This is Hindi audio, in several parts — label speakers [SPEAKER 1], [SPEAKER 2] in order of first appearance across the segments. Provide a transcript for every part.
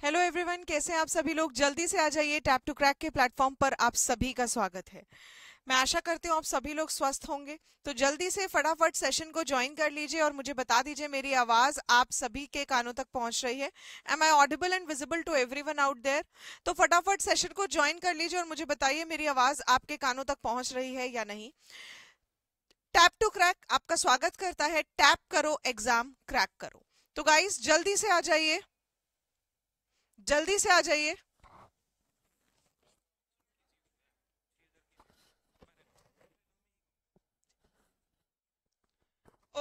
[SPEAKER 1] हेलो एवरीवन कैसे हैं आप सभी लोग जल्दी से आ जाइए टैप टू क्रैक के प्लेटफॉर्म पर आप सभी का स्वागत है मैं आशा करती हूँ आप सभी लोग स्वस्थ होंगे तो जल्दी से फटाफट सेशन को ज्वाइन कर लीजिए और मुझे बता दीजिए मेरी आवाज आप सभी के कानों तक पहुंच रही है am I audible and visible to everyone out there तो फटाफट सेशन को ज्वाइन कर लीजिए और मुझे बताइए मेरी आवाज आपके कानों तक पहुंच रही है या नहीं टैप टू क्रैक आपका स्वागत करता है टैप करो एग्जाम क्रैक करो तो गाइस जल्दी से आ जाइए जल्दी से आ जाइए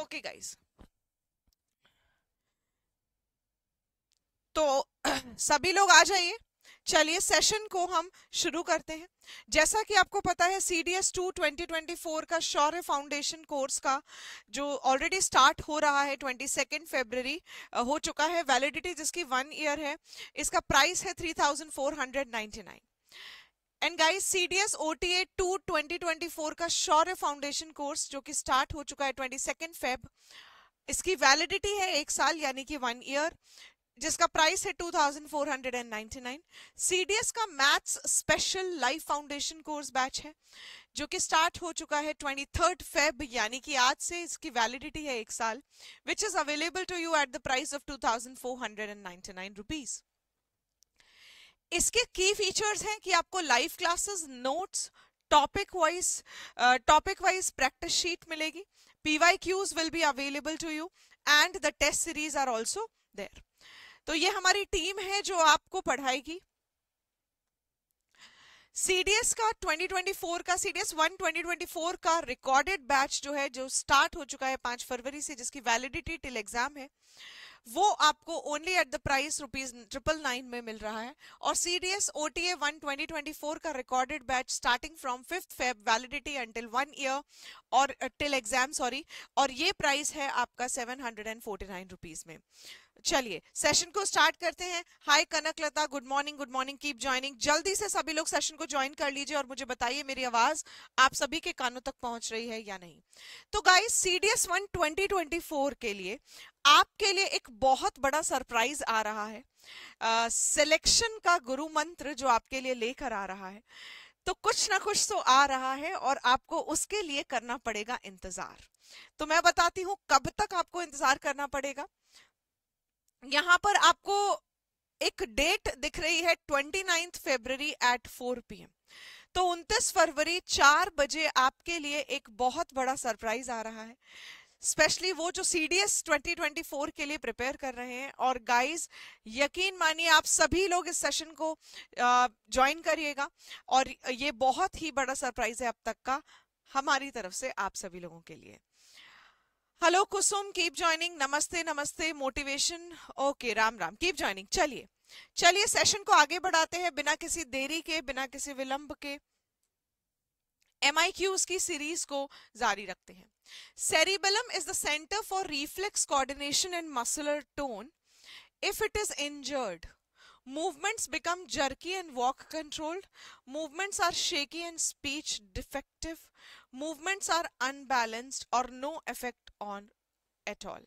[SPEAKER 1] ओके गाइस तो सभी लोग आ जाइए चलिए सेशन को हम शुरू करते हैं जैसा कि आपको पता है C D S two twenty twenty four का शौर्य फाउंडेशन कोर्स का जो ऑलरेडी स्टार्ट हो रहा है ट्वेंटी सेकेंड फेबररी हो चुका है वैलिडिटी जिसकी वन ईयर है इसका प्राइस है three thousand four hundred ninety nine and guys CDS OTA 2 2024 का शौर्य फाउंडेशन कोर्स जो कि स्टार्ट हो चुका है ट्वेंटी सेकेंड फेब इसकी वैलिडिटी है एक साल यानी कि वन ईयर जिसका प्राइस है 2499 सीडीएस का maths special life foundation course batch है जो कि स्टार्ट हो चुका है 23 फेब यानी कि आज से इसकी वैलिडिटी है एक साल which is available to you at the price of 2499 rupees इसके की फीचर्स हैं कि आपको live classes notes topic wise topic wise practice sheet मिलेगी PY will be available to you and the test series are also there तो ये हमारी टीम है जो आपको पढ़ाएगी सीडीएस का 2024 का सीडीएस 1 2024 का रिकॉर्डेड बैच जो है जो स्टार्ट हो चुका है पांच फरवरी से जिसकी वैलिडिटी टिल एग्जाम है वो आपको only at the price rupees triple nine में मिल रहा है और C D S O T A one twenty twenty four का recorded batch starting from fifth Feb validity until one year और टिल एग्जाम सॉरी और ये प्राइस है आपका seven hundred and forty nine rupees में चलिए सेशन को स्टार्ट करते हैं hi Kanak Lata good morning good morning keep joining जल्दी से सभी लोग सेशन को ज्वाइन कर लीजिए और मुझे बताइए मेरी आवाज आप सभी के कानों तक पहुंच रही है या नहीं तो गाइस सीडीएस वन ट्वेंटी के लिए आपके लिए एक बहुत बड़ा सरप्राइज आ रहा है सिलेक्शन uh, का गुरु मंत्र जो आपके लिए लेकर आ रहा है तो कुछ ना कुछ तो आ रहा है और आपको उसके लिए करना पड़ेगा इंतजार तो मैं बताती हूँ कब तक आपको इंतजार करना पड़ेगा यहाँ पर आपको एक डेट दिख रही है twenty ninth February at four PM तो उनतीस फरवरी चार बजे आपके लिए एक बहुत बड़ा सरप्राइज आ रहा है स्पेशली वो जो C D S twenty twenty four के लिए प्रिपेयर कर रहे हैं और गाइस यकीन मानिए आप सभी लोग इस सेशन को ज्वाइन करिएगा और ये बहुत ही बड़ा सरप्राइज है अब तक का हमारी तरफ से आप सभी लोगों के लिए हेलो कुसुम कीप ज्वाइनिंग नमस्ते नमस्ते motivation okay Ram Ram keep joining चलिए चलिए सेशन को आगे बढ़ाते हैं बिना किसी देरी के बिना किसी विलंब के एम आई क्यूज की सीरीज को जारी रखते हैं cerebellum is the centre for reflex coordination and muscular tone if it is injured Movements become jerky and walk controlled. Movements are shaky and speech defective. Movements are unbalanced or no effect on at all.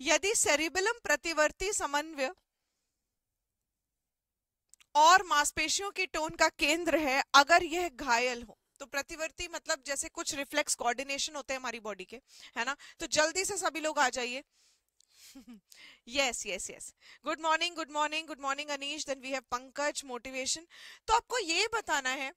[SPEAKER 1] यदि सेरिबलम प्रतिवर्ती समन्वय और मांसपेशियों की टोन का केंद्र है अगर यह घायल हो तो प्रतिवर्ती मतलब जैसे कुछ रिफ्लेक्स कोऑर्डिनेशन होते हैं हमारी बॉडी के है ना तो जल्दी से सभी लोग आ जाइए yes yes yes good morning good morning good morning anish then we have pankaj motivation तो आपको ये बताना है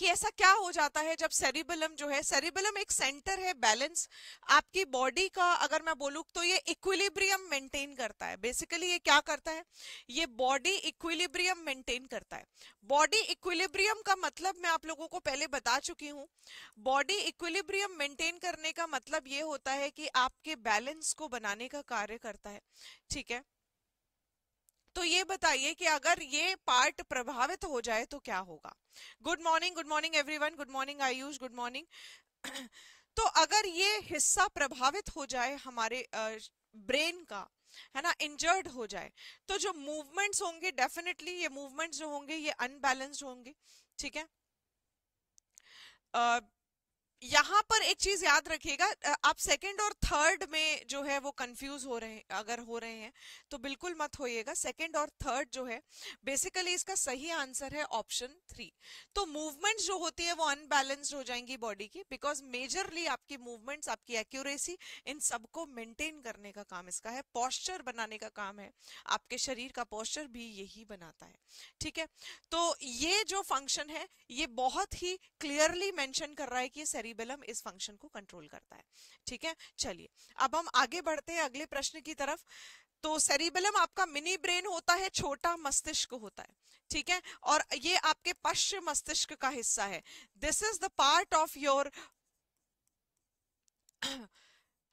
[SPEAKER 1] कि ऐसा क्या हो जाता है जब सेरिबलम जो है सेरिबलम एक सेंटर है बैलेंस आपकी बॉडी का अगर मैं बोलूँ तो ये इक्विलिब्रियम मेंटेन करता है बेसिकली ये क्या करता है ये बॉडी इक्विलिब्रियम मेंटेन करता है बॉडी इक्विलिब्रियम का मतलब मैं आप लोगों को पहले बता चुकी हूँ बॉडी इक्विलिब्रियम मेंटेन करने का मतलब ये होता है कि आपके बैलेंस को बनाने का कार्य करता है ठीक है तो ये बताइए कि अगर ये पार्ट प्रभावित हो जाए तो क्या होगा good morning good morning everyone good morning Ayush good morning तो अगर ये हिस्सा प्रभावित हो जाए हमारे ब्रेन का है ना इंजर्ड हो जाए तो जो मूवमेंट्स होंगे डेफिनेटली ये मूवमेंट्स जो होंगे ये अनबैलेंस्ड होंगे ठीक है यहाँ पर एक चीज याद रखिएगा आप सेकंड और थर्ड में जो है वो कंफ्यूज हो रहे हैं अगर हो रहे हैं तो बिल्कुल मत होइएगा सेकंड और थर्ड जो है बेसिकली इसका सही आंसर है ऑप्शन थ्री तो मूवमेंट्स जो होती है वो अनबैलेंस्ड हो जाएंगी बॉडी की बिकॉज मेजरली आपकी मूवमेंट्स आपकी एक्यूरेसी इन सबको मेंटेन करने का काम इसका है पॉस्चर बनाने का काम है आपके शरीर का पॉस्चर भी यही बनाता है ठीक है तो ये जो फंक्शन है ये बहुत ही क्लियरली मैंशन कर रहा है कि शरीर सेरिबेलम इस फंक्शन को कंट्रोल करता है ठीक है चलिए अब हम आगे बढ़ते हैं अगले प्रश्न की तरफ तो सेरिबेलम आपका मिनी ब्रेन होता है छोटा मस्तिष्क होता है ठीक है और ये आपके पश्च मस्तिष्क का हिस्सा है this is the part of your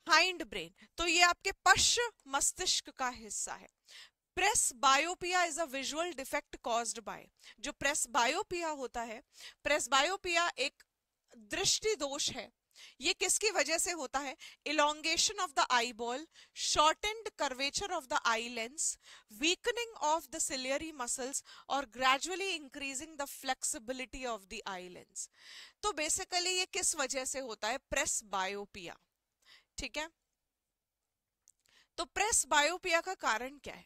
[SPEAKER 1] hind brain तो ये आपके पश्च मस्तिष्क का हिस्सा है presbyopia is a visual defect caused by जो प्रेस बायोपिया होता है प्रेस बायोपिया एक दृष्टि दोष है ये किसकी वजह से होता है elongation of the eyeball shortened curvature of the eye lens weakening of the ciliary muscles और gradually increasing the flexibility of the eye lens तो बेसिकली ये किस वजह से होता है प्रेस बायोपिया ठीक है तो प्रेस बायोपिया का कारण क्या है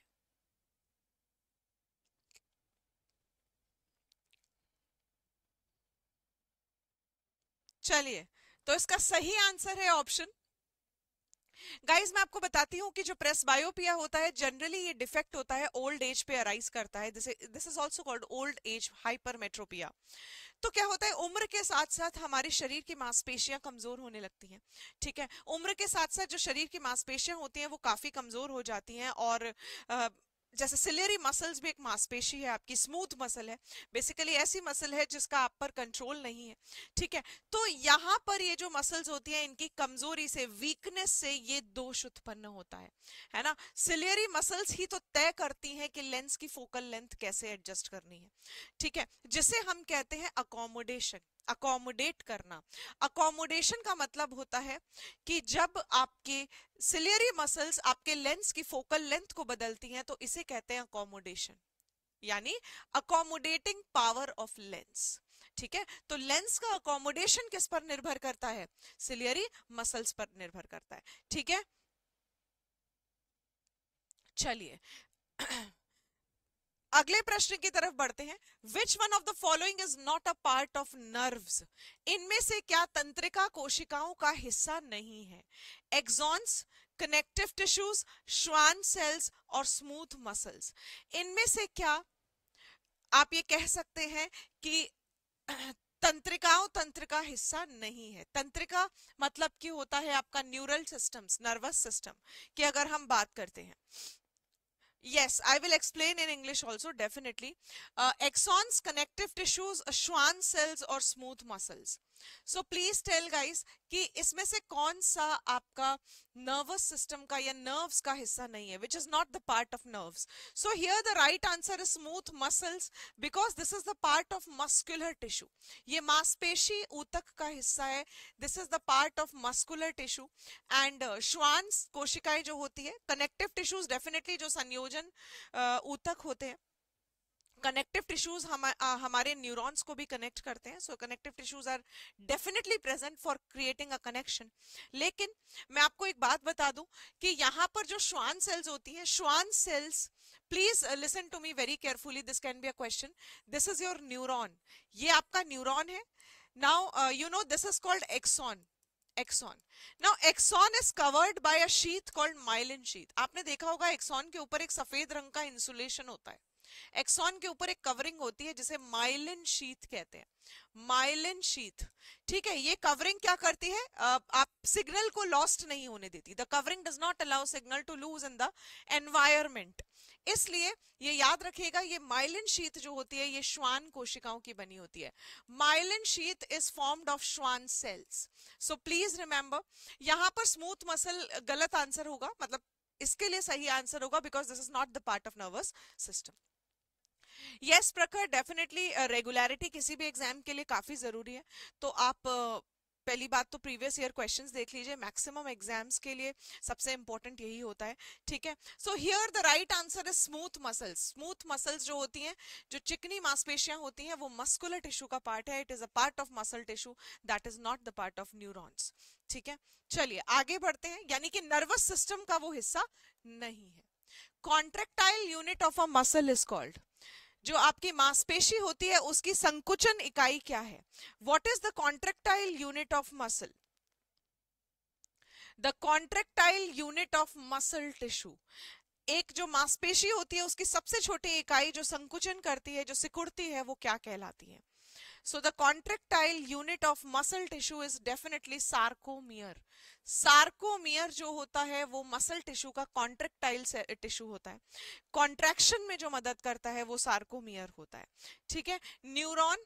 [SPEAKER 1] चलिए तो इसका सही आंसर है ऑप्शन गाइज मैं आपको बताती हूँ कि जो प्रेस बायोपिया होता है जनरली ये डिफेक्ट होता है ओल्ड एज पे अराइज करता है this is also called old age hypermetropia तो क्या होता है उम्र के साथ साथ हमारे शरीर की मांसपेशियां कमजोर होने लगती हैं ठीक है उम्र के साथ साथ जो शरीर की मांसपेशियां होती हैं वो काफी कमजोर हो जाती हैं और जैसे सिलेरी मसल्स भी एक मांसपेशी है आपकी स्मूथ मसल है बेसिकली ऐसी मसल है जिसका आप पर कंट्रोल नहीं है ठीक है तो यहाँ पर ये जो मसल्स होती है इनकी कमजोरी से वीकनेस से ये दोष उत्पन्न होता है है ना सिलेरी मसल्स ही तो तय करती हैं कि लेंस की फोकल लेंथ कैसे एडजस्ट करनी है ठीक है जिसे हम कहते हैं अकोमोडेशन अकोमोडेट करना अकोमोडेशन का मतलब होता है कि जब आपके सिलियरी मसल्स आपके लेंस की फोकल लेंथ को बदलती हैं तो इसे कहते हैं अकोमोडेशन यानी अकोमोडेटिंग पावर ऑफ लेंस ठीक है तो लेंस का अकोमोडेशन किस पर निर्भर करता है सिलियरी मसल्स पर निर्भर करता है ठीक है चलिए अगले प्रश्न की तरफ बढ़ते हैं which one of the following is not a part of nerve इनमें से क्या तंत्रिका कोशिकाओं का हिस्सा नहीं है axons connective tissues Schwann cells और स्मूथ मसल्स इनमें से क्या आप ये कह सकते हैं कि तंत्रिकाओं तंत्रिका हिस्सा नहीं है तंत्रिका मतलब कि होता है आपका न्यूरल सिस्टम्स नर्वस सिस्टम की अगर हम बात करते हैं Yes, I will explain in English also, definitely. Uh, connective tissues, uh, Schwann cells or smooth muscles. So please tell guys कि इसमें से कौन सा nervous system ka ya nerves ka hissa nahi hai which is not the part of nerves so here the right answer is smooth muscles because this is the part of muscular tissue ye maspeshi utak ka hissa hai this is the part of muscular tissue and uh, श्वान कोशिकाएं जो होती है कनेक्टिव टिश्यूज डेफिनेटली जो संयोजन ऊतक होते हैं कनेक्टिव टिश्यूज हम हमारे न्यूरॉन्स को भी कनेक्ट करते हैं so connective tissues are definitely present for creating a connection लेकिन मैं आपको एक बात बता दूं कि यहाँ पर जो श्वान सेल्स होती हैं Schwann cells please listen to me very carefully this can be a question this is your neuron ये आपका न्यूरॉन है now you know this is called axon axon now axon is covered by a sheath called myelin sheath आपने देखा होगा एक्सॉन के ऊपर एक सफेद रंग का इंसुलेशन होता है एक्सॉन के ऊपर एक कवरिंग होती है जिसे माइलिन शीत कहते हैं माइलिन शीत ठीक है ये कवरिंग क्या करती है आप सिग्नल को लॉस्ट नहीं होने देती the covering does not allow signal to lose in the environment इसलिए ये याद रखिएगा ये माइलिन शीत जो होती है ये श्वान कोशिकाओं की बनी होती है myelin sheath is formed of Schwann cells so please remember यहां पर स्मूथ मसल गलत आंसर होगा मतलब इसके लिए सही आंसर होगा because this is not the part of nervous system yes Prakhar definitely regularity किसी भी एग्जाम के लिए काफी जरूरी है तो आप uh, पहली बात तो प्रीवियस ईयर क्वेश्चंस देख लीजिए मैक्सिमम एग्जाम्स के लिए सबसे इम्पोर्टेंट यही होता है ठीक है so here the right answer is smooth muscles smooth muscles जो होती हैं जो चिकनी मांसपेशियां होती हैं वो मस्कुलर टिश्यू का पार्ट है it is a part of muscle tissue that is not the part of neurons ठीक है चलिए आगे बढ़ते हैं यानी कि नर्वस सिस्टम का वो हिस्सा नहीं है contractile unit of a muscle is called जो आपकी मांसपेशी होती है उसकी संकुचन इकाई क्या है what is the contractile unit of muscle the contractile unit of muscle tissue एक जो मांसपेशी होती है उसकी सबसे छोटी इकाई जो संकुचन करती है जो सिकुड़ती है वो क्या कहलाती है So the contractile unit of muscle tissue is definitely sarcomere. Sarcomere jo hota hai wo muscle tissue ka contractile tissue hota hai Contraction mein jo madad karta hai wo sarcomere hota hai theek hai Neuron,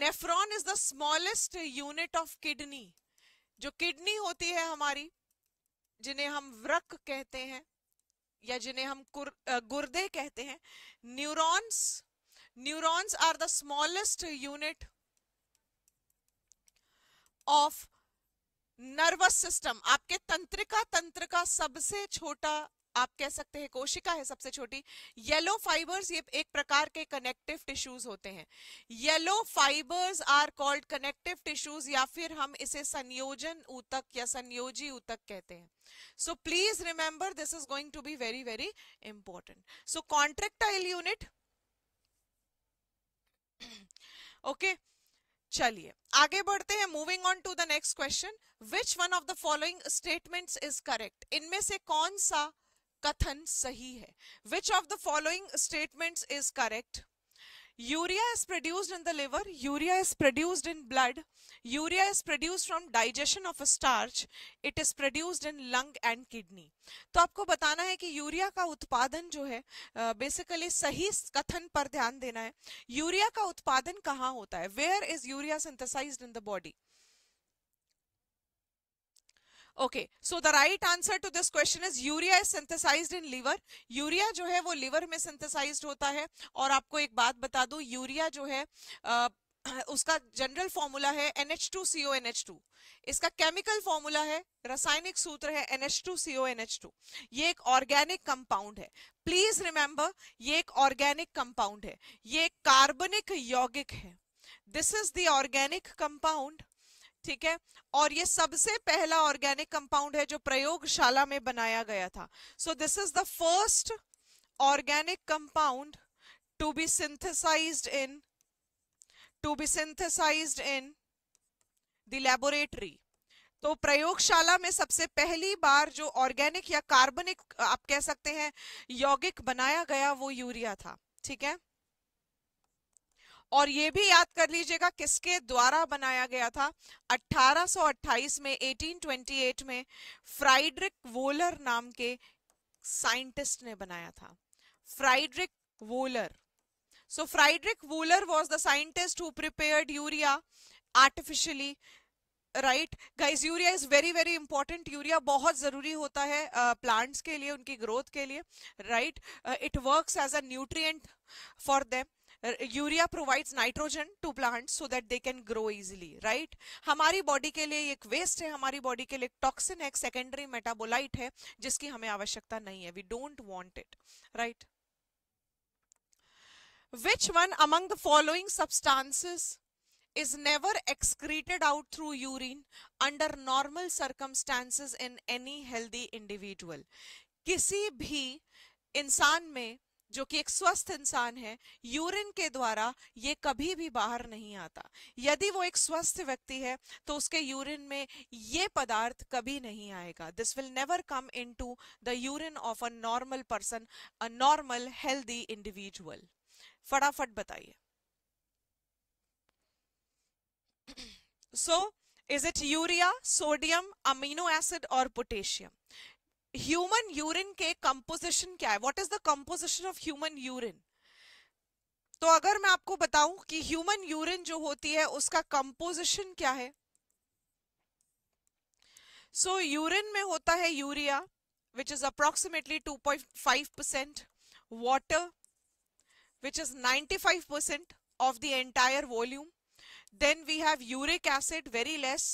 [SPEAKER 1] nephron is the smallest unit of kidney. jo kidney hoti hai hamari jinhe hum vrak kehte hain या जिन्हें हम गुर्दे कहते हैं neurons neurons are the smallest unit of nervous system आपके तंत्रिका तंत्र का सबसे छोटा आप कह सकते हैं कोशिका है सबसे छोटी येलो फाइबर्स ये एक प्रकार के कनेक्टिव टिश्यूज होते हैं yellow fibres are called connective tissues या फिर हम इसे संयोजन ऊतक या संयोजी ऊतक कहते हैं so please remember this is going to be very very important so contractile unit okay चलिए आगे बढ़ते हैं moving on to the next question which one of the following statements is correct इनमें से कौन सा कथन सही है which of the following statements is correct urea is produced in the liver urea is produced in blood urea is produced from digestion of a starch it is produced in lung and kidney तो आपको बताना है कि यूरिया का उत्पादन जो है बेसिकली सही कथन पर ध्यान देना है यूरिया का उत्पादन कहाँ होता है where is urea synthesised in the body okay so the right answer to this question is urea is synthesised in liver urea जो है वो लीवर में सिंथेसाइज्ड होता है और आपको एक बात बता दूं यूरिया जो है उसका जनरल फॉर्मूला है NH2CONH2 इसका केमिकल फॉर्मूला है रासायनिक सूत्र है NH2CONH2 ये एक ऑर्गेनिक कंपाउंड है प्लीज रिमेंबर ये एक ऑर्गेनिक कंपाउंड है ये कार्बनिक यौगिक है this is the organic compound ठीक है और ये सबसे पहला ऑर्गेनिक कंपाउंड है जो प्रयोगशाला में बनाया गया था so this is the first organic compound to be synthesised in to be synthesised in the laboratory तो प्रयोगशाला में सबसे पहली बार जो ऑर्गेनिक या कार्बनिक आप कह सकते हैं यौगिक बनाया गया वो यूरिया था ठीक है और ये भी याद कर लीजिएगा किसके द्वारा बनाया गया था 1828 में 1828 में फ्राइड्रिक वोलर नाम के साइंटिस्ट ने बनाया था Friedrich Wohler so Friedrich Wohler was the scientist who prepared urea artificially right guys urea is very very important urea बहुत जरूरी होता है प्लांट्स uh, के लिए उनकी ग्रोथ के लिए right it works as a nutrient for them urea provides nitrogen to plants so that they can grow easily right हमारी बॉडी के लिए एक वेस्ट है हमारी बॉडी के लिए एक टॉक्सिन है एक सेकेंडरी मेटाबोलाइट है जिसकी हमें आवश्यकता नहीं है we don't want it right which one among the following substances is never excreted out through urine under normal circumstances in any healthy individual किसी भी इंसान में जो कि एक स्वस्थ इंसान है यूरिन के द्वारा ये कभी भी बाहर नहीं आता यदि वो एक स्वस्थ व्यक्ति है तो उसके यूरिन में ये पदार्थ कभी नहीं आएगा this will never come into the urine of a normal person a normal healthy individual फटाफट बताइए so is it urea sodium amino acid और पोटेशियम ह्यूमन यूरिन के कंपोजिशन क्या है what is the composition of human urine तो अगर मैं आपको बताऊं कि ह्यूमन यूरिन जो होती है उसका कंपोजिशन क्या है सो so, यूरिन में होता है urea which is approximately 2.5 percent water which is 95 percent of the entire volume then we have uric acid very less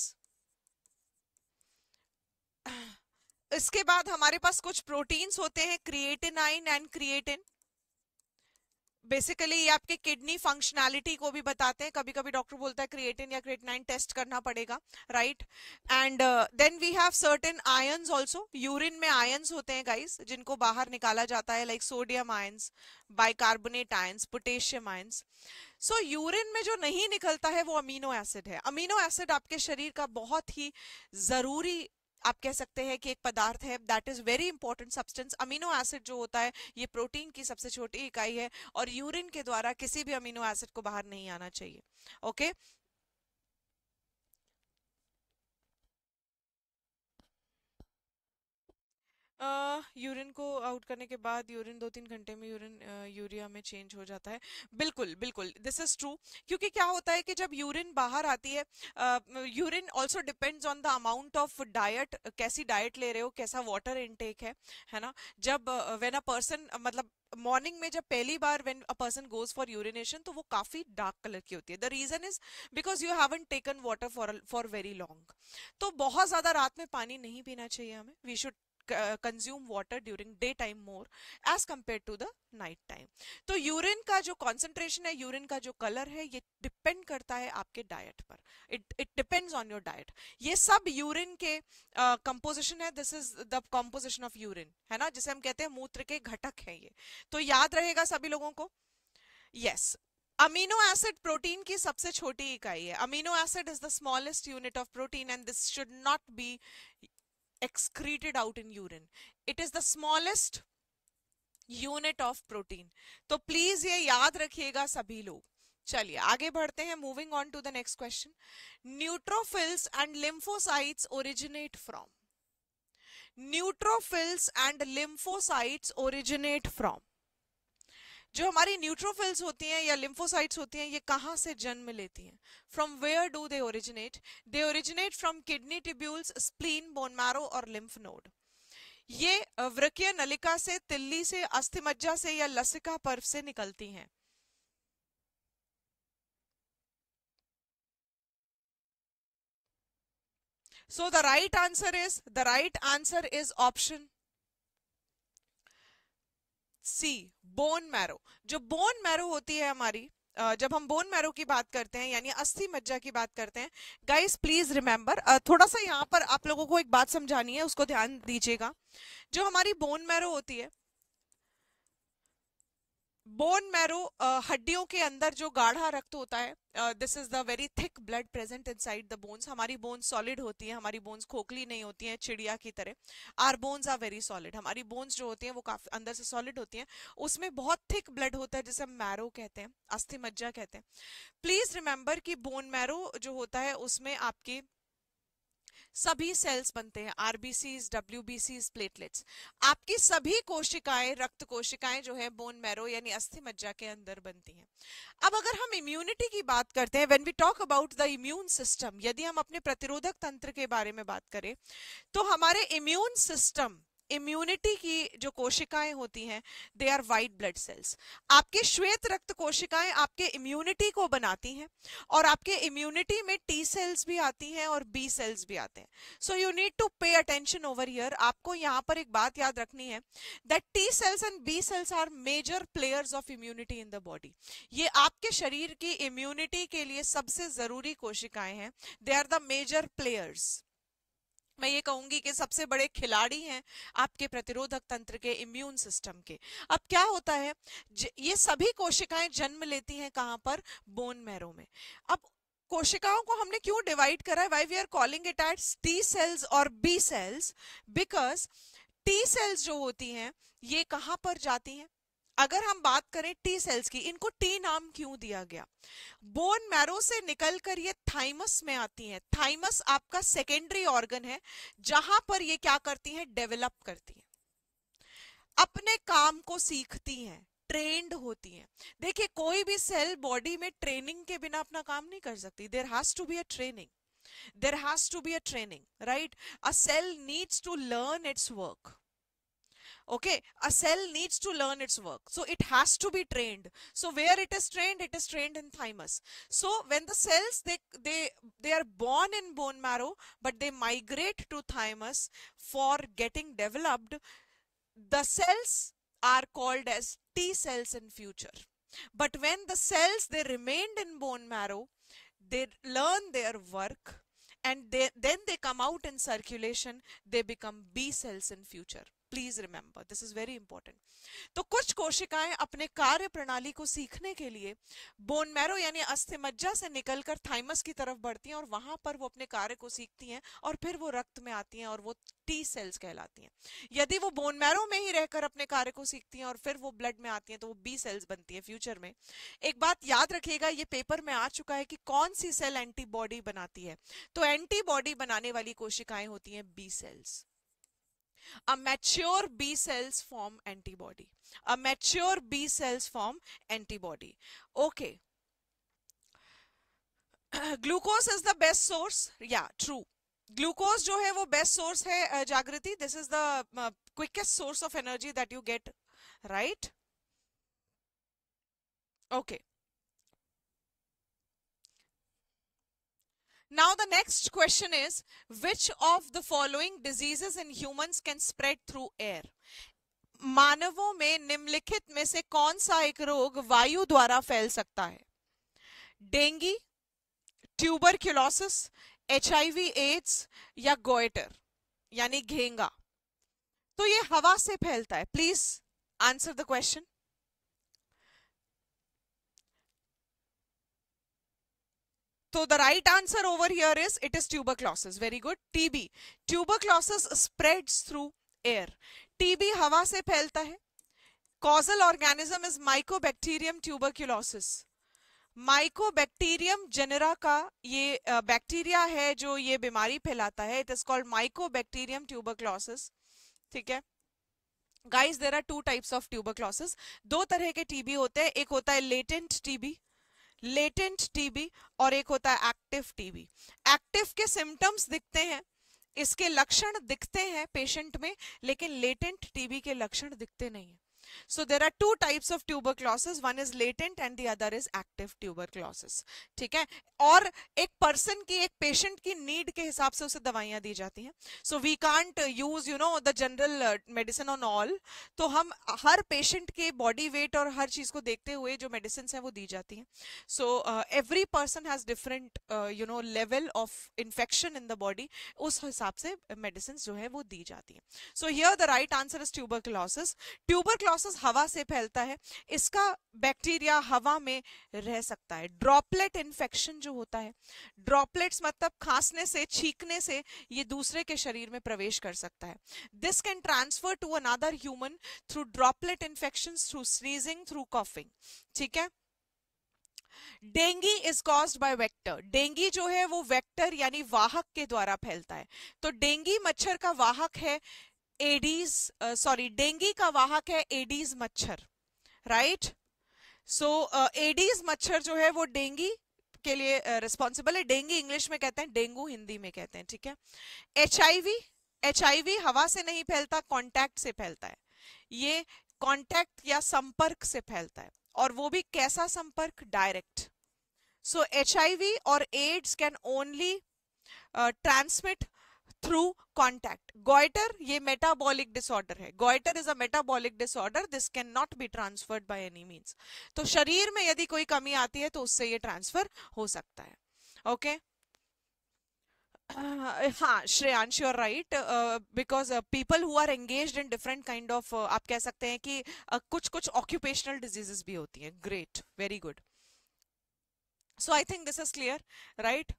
[SPEAKER 1] इसके बाद हमारे पास कुछ प्रोटीन्स होते हैं क्रिएटिनाइन एंड क्रिएटिन बेसिकली ये आपके किडनी फंक्शनैलिटी को भी बताते हैं कभी कभी डॉक्टर बोलता है क्रिएटिन या क्रिएटिनाइन टेस्ट करना पड़ेगा right and then we have certain ions also urine में आयन्स होते हैं गाइस जिनको बाहर निकाला जाता है like sodium ions bicarbonate ions potassium ions so urine में जो नहीं निकलता है वो अमीनो एसिड है अमीनो एसिड आपके शरीर का बहुत ही ज़रूरी आप कह सकते हैं कि एक पदार्थ है that is very important substance amino acid जो होता है ये प्रोटीन की सबसे छोटी इकाई है और यूरिन के द्वारा किसी भी अमीनो एसिड को बाहर नहीं आना चाहिए ओके okay? यूरिन को आउट करने के बाद यूरिन दो तीन घंटे में यूरिन यूरिया में चेंज हो जाता है बिल्कुल बिल्कुल दिस इज ट्रू क्योंकि क्या होता है कि जब यूरिन बाहर आती है urine also depends on the amount of diet कैसी डाइट ले रहे हो कैसा वाटर इनटेक है है ना जब वेन अ पर्सन मतलब मॉर्निंग में जब पहली बार when a person goes for urination तो वो काफी डार्क कलर की होती है the reason is because you haven't taken water for for very long तो बहुत ज्यादा रात में पानी नहीं पीना चाहिए हमें we should consume water during day time more as compared to the night time तो यूरिन का जो कॉन्सेंट्रेशन है यूरिन का जो कलर है ये डिपेंड करता है आपके डाइट पर it it depends on your diet ये सब यूरिन के कंपोजिशन uh, है this is the composition of urine है ना जिसे हम कहते हैं मूत्र के घटक है ये तो याद रहेगा सभी लोगों को yes yes, amino acid protein की सबसे छोटी इकाई है amino acid is the smallest unit of protein and this should not be excreted out in urine it is the smallest unit of protein तो प्लीज ये याद रखिएगा सभी लोग चलिए आगे बढ़ते हैं moving on to the next question neutrophils and lymphocytes originate from neutrophils and lymphocytes originate from जो हमारी न्यूट्रोफिल्स होती हैं या लिम्फोसाइट्स होती हैं ये कहाँ से जन्म लेती हैं from where do they originate they originate from kidney tubules spleen bone marrow और लिम्फ नोड ये वृकीय नलिका से तिल्ली से अस्थिमज्जा से या लसिका पर्व से निकलती हैं so the right answer is the right answer is option C bone marrow जो बोन मैरो होती है हमारी जब हम बोन मैरो की बात करते हैं यानी अस्थि मज्जा की बात करते हैं गाइस प्लीज रिमेम्बर थोड़ा सा यहाँ पर आप लोगों को एक बात समझानी है उसको ध्यान दीजिएगा जो हमारी बोन मैरो होती है बोन मैरो uh, हड्डियों के अंदर जो गाढ़ा रक्त होता है this is the very thick blood present inside the bones हमारी बोन्स सॉलिड होती है हमारी बोन्स खोखली नहीं होती है चिड़िया की तरह are bones are very solid हमारी बोन्स जो होती हैं वो काफी अंदर से सॉलिड होती हैं उसमें बहुत थिक ब्लड होता है जिसे हम मैरो कहते हैं अस्थि मज्जा कहते हैं प्लीज रिमेंबर कि बोन मैरो जो होता है उसमें आपकी सभी सेल्स बनते हैं आरबीसीज डब्ल्यूबीसीज प्लेटलेट्स आपकी सभी कोशिकाएं रक्त कोशिकाएं जो है बोन मैरो यानी अस्थि मज्जा के अंदर बनती हैं अब अगर हम इम्यूनिटी की बात करते हैं when we talk about the immune system यदि हम अपने प्रतिरोधक तंत्र के बारे में बात करें तो हमारे इम्यून सिस्टम इम्यूनिटी की जो कोशिकाएं होती हैं they are white blood cells आपके श्वेत रक्त कोशिकाएं आपके इम्यूनिटी को बनाती हैं और आपके इम्यूनिटी में टी सेल्स भी आती हैं और बी सेल्स भी आते हैं so you need to pay attention over here आपको यहाँ पर एक बात याद रखनी है that T cells and B cells are major players of immunity in the body ये आपके शरीर की इम्यूनिटी के लिए सबसे जरूरी कोशिकाएं हैं they are the major players मैं ये कहूंगी कि सबसे बड़े खिलाड़ी हैं आपके प्रतिरोधक तंत्र के इम्यून सिस्टम के अब क्या होता है ये सभी कोशिकाएं जन्म लेती हैं कहाँ पर बोन मैरो में अब कोशिकाओं को हमने क्यों डिवाइड करा है why we are calling it at T cells और B cells because T cells जो होती हैं ये कहाँ पर जाती हैं अगर हम बात करें टी सेल्स की इनको टी नाम क्यों दिया गया बोन मैरो से निकलकर ये थाइमस में आती हैं थाइमस आपका सेकेंडरी ऑर्गन है जहां पर ये क्या करती हैं डेवलप करती हैं अपने काम को सीखती हैं ट्रेंड होती हैं देखिए कोई भी सेल बॉडी में ट्रेनिंग के बिना अपना काम नहीं कर सकती there has to be a training there has to be a training right a cell needs to learn its work okay a cell needs to learn its work so it has to be trained so where it is trained it is trained in thymus so when the cells they they they are born in bone marrow but they migrate to thymus for getting developed the cells are called as t cells in future but when the cells they remained in bone marrow they learn their work and they, then they come out in circulation they become b cells in future please remember this is very important तो कुछ कोशिकाएं अपने कार्य प्रणाली को सीखने के लिए बोन मैरो यानी मज्जा से निकलकर थाइमस की तरफ बढ़ती हैं और वहां पर वो अपने कार्य को सीखती हैं और फिर वो रक्त में आती हैं और वो टी सेल्स कहलाती हैं यदि वो बोन मैरो में ही रहकर अपने कार्य को सीखती हैं और फिर वो ब्लड में आती हैं तो वो बी सेल्स बनती हैं फ्यूचर में एक बात याद रखिएगा ये पेपर में आ चुका है कि कौन सी सेल एंटीबॉडी बनाती है तो एंटीबॉडी बनाने वाली कोशिकाएं होती हैं B cells a mature b cells form antibody a mature b cells form antibody okay glucose is the best source yeah true glucose jo hai wo best source hai uh, jagriti this is the quickest source of energy that you get right okay Now the next question is, which of the following diseases in humans can spread through air? मानवों में निम्नलिखित में से कौन सा एक रोग वायु द्वारा फैल सकता है dengue tuberculosis H AIDS या गोएटर यानी घेंगा तो ये हवा से फैलता है प्लीज आंसर द क्वेश्चन तो the right answer over here is it is tuberculosis very good TB tuberculosis spreads through air TB हवा से फैलता है causal organism is mycobacterium tuberculosis mycobacterium genera का ये बैक्टीरिया है जो ये बीमारी फैलाता है it is called myco mycobacterium tuberculosis ठीक है guys there are two types of classes दो तरह के टीबी होते हैं एक होता है लेटेंट टीबी लेटेंट टीबी और एक होता है एक्टिव टीबी एक्टिव के सिम्टम्स दिखते हैं इसके लक्षण दिखते हैं पेशेंट में लेकिन लेटेंट टीबी के लक्षण दिखते नहीं है so there are two types of tuberculosis one is latent and the other is active tuberculosis ठीक है और एक पर्सन की एक पेशेंट की नीड के हिसाब से उसे दवाइयां दी जाती हैं so we can't use you know the general medicine on all तो हम हर पेशेंट के बॉडी वेट और हर चीज को देखते हुए जो मेडिसिन है वो दी जाती हैं so every person has different you know level of infection in the body उस हिसाब से मेडिसिन जो है वो दी जाती है so here the right answer is tuberculosis tuberculosis process हवा से फैलता है इसका बैक्टीरिया हवा में रह सकता है ड्रॉपलेट इन्फेक्शन जो होता है ड्रॉपलेट्स मतलब खांसने से छींकने से ये दूसरे के शरीर में प्रवेश कर सकता है this can transfer to another human through droplet infection through sneezing through coughing ठीक है dengue is cause by vector dengue जो है वो वेक्टर यानी वाहक के द्वारा फैलता है तो डेंगी मच्छर का वाहक है एडीज सॉरी डेंगी का वाहक है एडीज मच्छर राइट सो एडीज मच्छर जो है वो डेंगी के लिए रिस्पॉन्सिबल uh, है डेंगी इंग्लिश में कहते हैं डेंगू हिंदी में कहते हैं ठीक है एच एचआईवी हवा से नहीं फैलता कांटेक्ट से फैलता है ये कांटेक्ट या संपर्क से फैलता है और वो भी कैसा संपर्क डायरेक्ट सो एच और AIDS can only transmit through contact goitre ये मेटाबॉलिक डिसऑर्डर है goitre is a metabolic disorder this can not be transferred by any means तो शरीर में यदि कोई कमी आती है तो उससे ये ट्रांसफर हो सकता है ओके okay? Uh, हाँ Shreyansh you are right because people who are engage in different kind of आप कह सकते हैं कि uh, कुछ कुछ ऑक्यूपेशनल डिजीजेस भी होती हैं great very good so I think this is clear right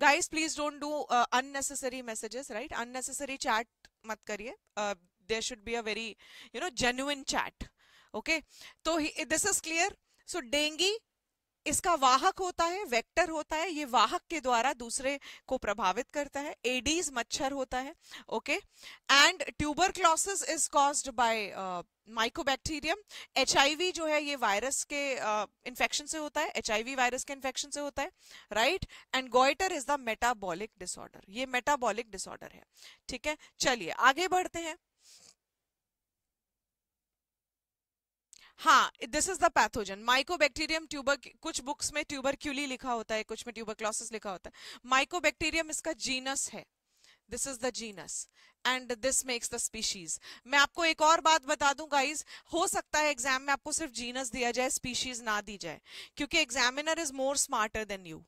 [SPEAKER 1] guys please don't do unnecessary messages right unnecessary chat मत करिए there should be a very you know genuine chat okay तो this is clear so dengue इसका वाहक होता है वेक्टर होता है ये वाहक के द्वारा दूसरे को प्रभावित करता है एडीज मच्छर होता है okay and tuberculosis is caused by mycobacterium H जो है ये वायरस के इन्फेक्शन uh, से होता है एच वायरस के इन्फेक्शन से होता है right and goitre is the metabolic disorder ये मेटाबॉलिक डिसऑर्डर है ठीक है चलिए आगे बढ़ते हैं हाँ this is the pathogen mycobacterium tuber कुछ बुक्स में ट्यूबर क्यूली लिखा होता है कुछ में ट्यूबर क्लॉसिस लिखा होता है माइकोबैक्टीरियम इसका जीनस है this is the genus and this makes the species मैं आपको एक और बात बता दूं गाइज हो सकता है एग्जाम में आपको सिर्फ जीनस दिया जाए स्पीशीज ना दी जाए क्योंकि examiner is more smarter than you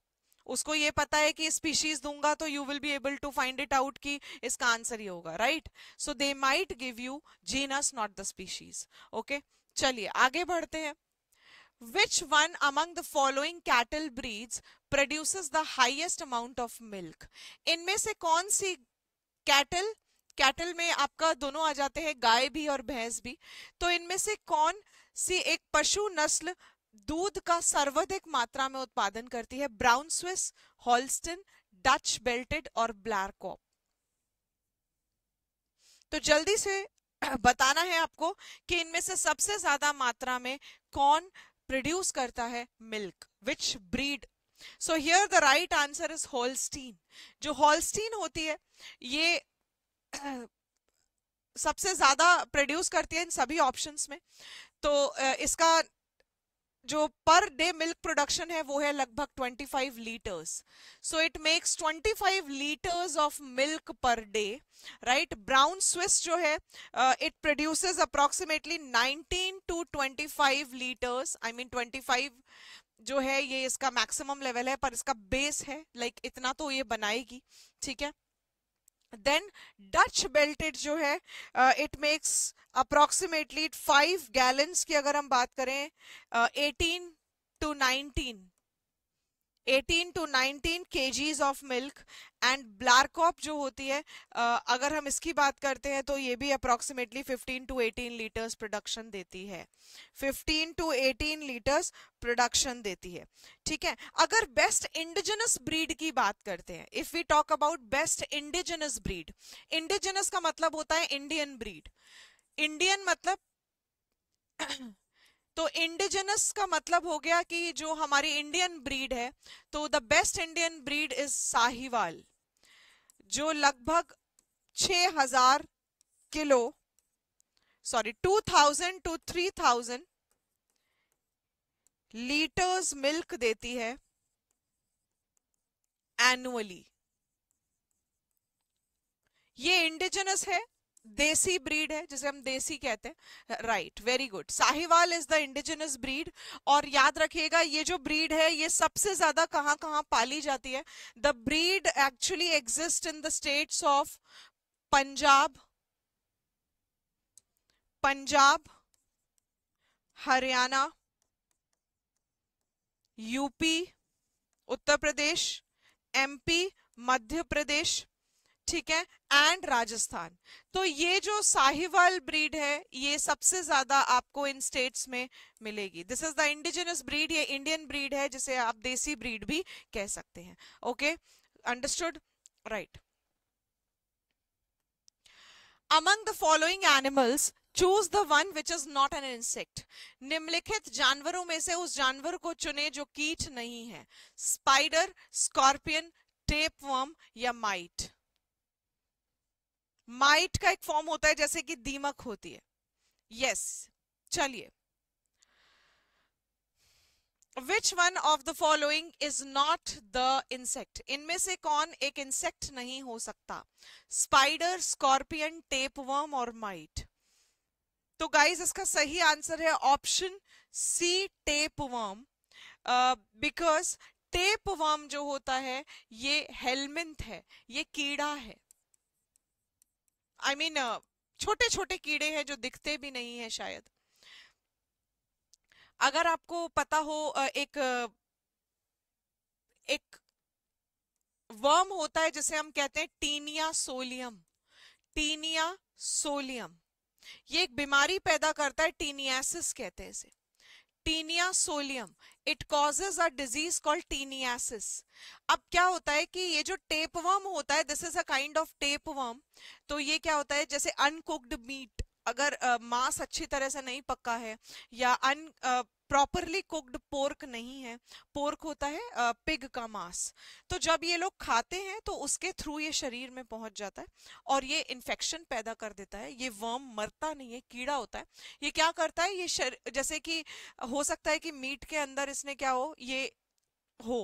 [SPEAKER 1] उसको ये पता है कि स्पीशीज दूंगा तो you will be able to find it out कि इसका आंसर ही होगा right so they might give you genus not the species okay चलिए आगे बढ़ते हैं which one among the following cattle breeds produces the highest amount of milk इनमें से कौन सी कैटल कैटल में आपका दोनों आ जाते हैं गाय भी और भैंस भी तो इनमें से कौन सी एक पशु नस्ल दूध का सर्वाधिक मात्रा में उत्पादन करती है Brown Swiss Holstein Dutch Belted और ब्लैरकॉप तो जल्दी से बताना है आपको कि इनमें से सबसे ज्यादा मात्रा में कौन प्रोड्यूस करता है milk which breed so here the right answer is Holstein जो होल्स्टीन होती है ये सबसे ज्यादा प्रोड्यूस करती है इन सभी ऑप्शंस में तो इसका जो पर डे मिल्क प्रोडक्शन है वो है लगभग 25 litres so it makes 25 litres of milk per day right Brown Swiss जो है it produces approximately 19 to 25 litres I mean 25 जो है ये इसका मैक्सिमम लेवल है पर इसका बेस है लाइक like इतना तो ये बनाएगी ठीक है देन डच बेल्टेड जो है it makes approximately five gallons की अगर हम बात करें eighteen to nineteen eighteen to nineteen kgs of milk and ब्लारकॉप जो होती है अगर हम इसकी बात करते हैं तो ये भी approximately fifteen to eighteen litres production देती है fifteen to eighteen litres production देती है ठीक है अगर बेस्ट इंडिजिनस ब्रीड की बात करते हैं if we talk about best indigenous breed indigenous का मतलब होता है इंडियन ब्रीड इंडियन मतलब तो इंडिजिनस का मतलब हो गया कि जो हमारी इंडियन ब्रीड है तो the best Indian breed is Sahiwal जो लगभग 6000 kilo sorry 2000 to 3000 litres milk देती है एनुअली ये इंडिजिनस है देसी ब्रीड है जिसे हम देसी कहते हैं right very good Sahiwal is the indigenous breed और याद रखिएगा ये जो ब्रीड है ये सबसे ज्यादा कहाँ कहाँ पाली जाती है the breed actually exist in the states of Punjab Punjab Haryana UP Uttar Pradesh MP Madhya Pradesh ठीक है एंड राजस्थान तो ये जो साहिवाल ब्रीड है ये सबसे ज्यादा आपको इन स्टेट्स में मिलेगी this is the indigenous breed ये इंडियन ब्रीड है जिसे आप देसी ब्रीड भी कह सकते हैं okay understood right among the following animals choose the one which is not an insect निम्नलिखित जानवरों में से उस जानवर को चुने जो कीट नहीं है स्पाइडर स्कॉर्पियन टेपवर्म या माइट माइट का एक फॉर्म होता है जैसे कि दीमक होती है यस yes. चलिए which one of the following is not the insect इनमें से कौन एक इंसेक्ट नहीं हो सकता स्पाइडर स्कॉर्पियन टेपवर्म और माइट तो गाइज इसका सही आंसर है option C tapeworm because tapeworm जो होता है ये हेलमिंथ है ये कीड़ा है आई I मीन mean, uh, छोटे छोटे कीड़े हैं जो दिखते भी नहीं है शायद अगर आपको पता हो एक एक वर्म होता है जिसे हम कहते हैं टीनिया सोलियम टीनिया सोलियम ये एक बीमारी पैदा करता है टीनियासिस कहते हैं इसे Taenia solium it causes a disease called taeniasis अब क्या होता है कि ये जो टेप वर्म होता है this is a kind of tapeworm तो ये क्या होता है जैसे अनकुक्ड मीट अगर मांस अच्छी तरह से नहीं पक्का है या अन प्रॉपरली कुक्ड पोर्क नहीं है पोर्क होता है पिग का मांस तो जब ये लोग खाते हैं तो उसके थ्रू ये शरीर में पहुंच जाता है और ये इन्फेक्शन पैदा कर देता है ये वर्म मरता नहीं है कीड़ा होता है ये क्या करता है ये शर... जैसे कि हो सकता है कि मीट के अंदर इसने क्या हो ये हो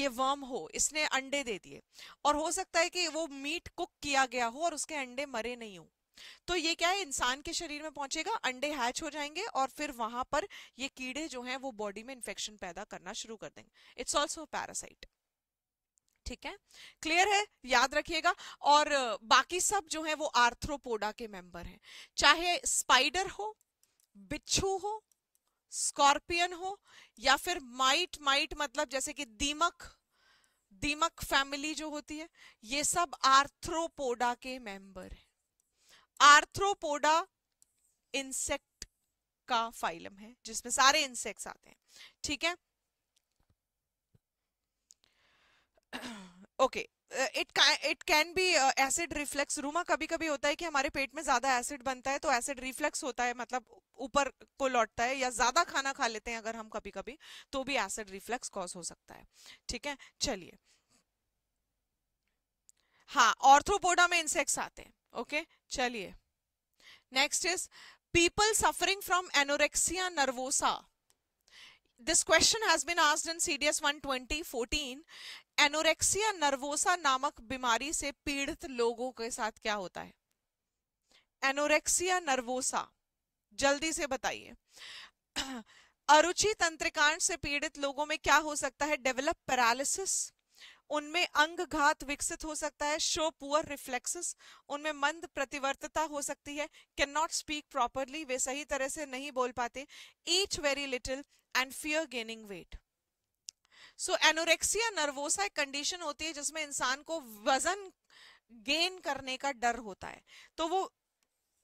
[SPEAKER 1] ये वर्म हो इसने अंडे दे दिए और हो सकता है कि वो मीट कुक किया गया हो और उसके अंडे मरे नहीं हो तो ये क्या है इंसान के शरीर में पहुंचेगा अंडे हैच हो जाएंगे और फिर वहां पर ये कीड़े जो हैं वो बॉडी में इंफेक्शन पैदा करना शुरू कर देंगे इट्स ऑल्सो पैरासाइट ठीक है क्लियर है याद रखिएगा और बाकी सब जो है वो आर्थ्रोपोडा के मेंबर हैं चाहे स्पाइडर हो बिच्छू हो स्कॉर्पियन हो या फिर माइट माइट मतलब जैसे कि दीमक दीमक फैमिली जो होती है ये सब आर्थ्रोपोडा के मेंबर हैं आर्थ्रोपोडा इंसेक्ट का फाइलम है जिसमें सारे इंसेक्ट्स आते हैं ठीक है okay it it can be acid reflux रूमा कभी कभी होता है कि हमारे पेट में ज्यादा एसिड बनता है तो एसिड रिफ्लेक्स होता है मतलब ऊपर को लौटता है या ज्यादा खाना खा लेते हैं अगर हम कभी कभी तो भी एसिड रिफ्लेक्स कॉज हो सकता है ठीक है चलिए हाँ ऑर्थ्रोपोडा में इंसेक्ट्स आते हैं ओके चलिए next is people suffering from anorexia nervosa this question has been been in CDS 120 14 anorexia nervosa नामक बीमारी से पीड़ित लोगों के साथ क्या होता है एनोरेक्सिया नर्वोसा जल्दी से बताइए अरुचि तंत्रिकांड से पीड़ित लोगों में क्या हो सकता है डेवलप पैरालिसिस उनमें अंग घात विकसित हो सकता है शो पुअर रिफ्लेक्सेस उनमें मंद प्रतिवर्तता हो सकती है कैन नॉट स्पीक प्रॉपरली वे सही तरह से नहीं बोल पाते eat very little and fear gaining weight so anorexia nervosa एक कंडीशन होती है जिसमें इंसान को वजन गेन करने का डर होता है तो वो